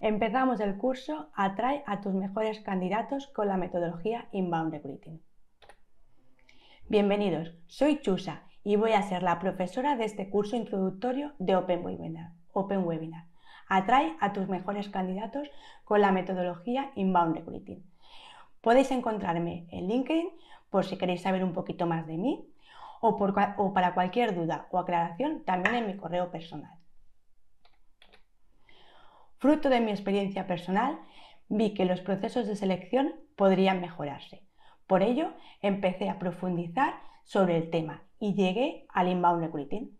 Empezamos el curso Atrae a tus mejores candidatos con la metodología Inbound Recruiting. Bienvenidos, soy Chusa y voy a ser la profesora de este curso introductorio de Open Webinar. Open Webinar. Atrae a tus mejores candidatos con la metodología Inbound Recruiting. Podéis encontrarme en LinkedIn por si queréis saber un poquito más de mí o para cualquier duda o aclaración también en mi correo personal. Fruto de mi experiencia personal, vi que los procesos de selección podrían mejorarse. Por ello, empecé a profundizar sobre el tema y llegué al inbound recruiting.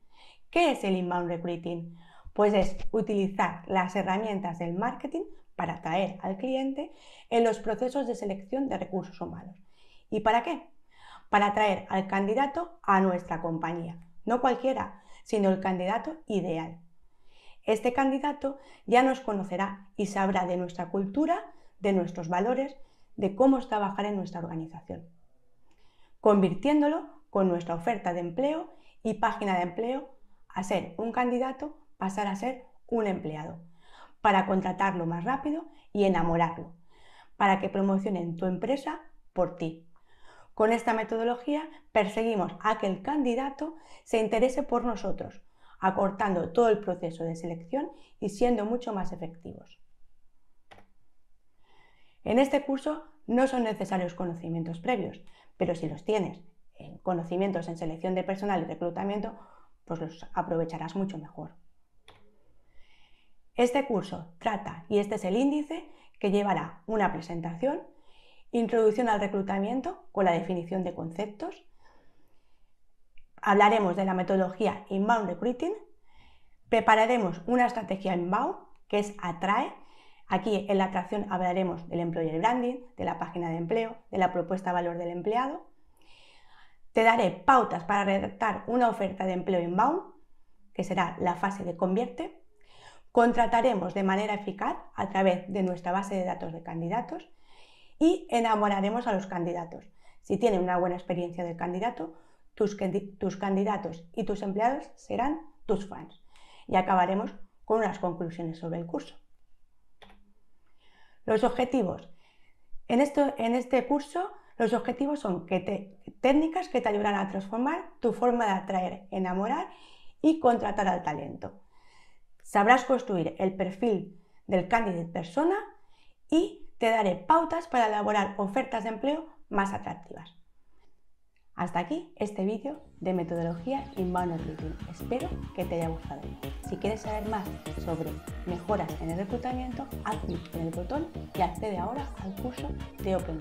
¿Qué es el inbound recruiting? Pues es utilizar las herramientas del marketing para atraer al cliente en los procesos de selección de recursos humanos. ¿Y para qué? Para atraer al candidato a nuestra compañía. No cualquiera, sino el candidato ideal. Este candidato ya nos conocerá y sabrá de nuestra cultura, de nuestros valores, de cómo es trabajar en nuestra organización, convirtiéndolo con nuestra oferta de empleo y página de empleo a ser un candidato, pasar a ser un empleado, para contratarlo más rápido y enamorarlo, para que promocionen tu empresa por ti. Con esta metodología perseguimos a que el candidato se interese por nosotros, acortando todo el proceso de selección y siendo mucho más efectivos. En este curso no son necesarios conocimientos previos, pero si los tienes, conocimientos en selección de personal y reclutamiento, pues los aprovecharás mucho mejor. Este curso trata, y este es el índice, que llevará una presentación, introducción al reclutamiento con la definición de conceptos, hablaremos de la metodología Inbound Recruiting, prepararemos una estrategia Inbound, que es Atrae. Aquí en la atracción hablaremos del Employer Branding, de la página de empleo, de la propuesta de valor del empleado. Te daré pautas para redactar una oferta de empleo Inbound, que será la fase de convierte. Contrataremos de manera eficaz a través de nuestra base de datos de candidatos y enamoraremos a los candidatos. Si tienen una buena experiencia del candidato, tus, candidatos y tus empleados serán tus fans. Y acabaremos con unas conclusiones sobre el curso. Los objetivos. En, este curso los objetivos son que técnicas que te ayudarán a transformar tu forma de atraer, enamorar y contratar al talento. Sabrás construir el perfil del candidato persona y te daré pautas para elaborar ofertas de empleo más atractivas. Hasta aquí este vídeo de metodología Inbound Recruiting. Espero que te haya gustado. Si quieres saber más sobre mejoras en el reclutamiento, haz clic en el botón y accede ahora al curso de Open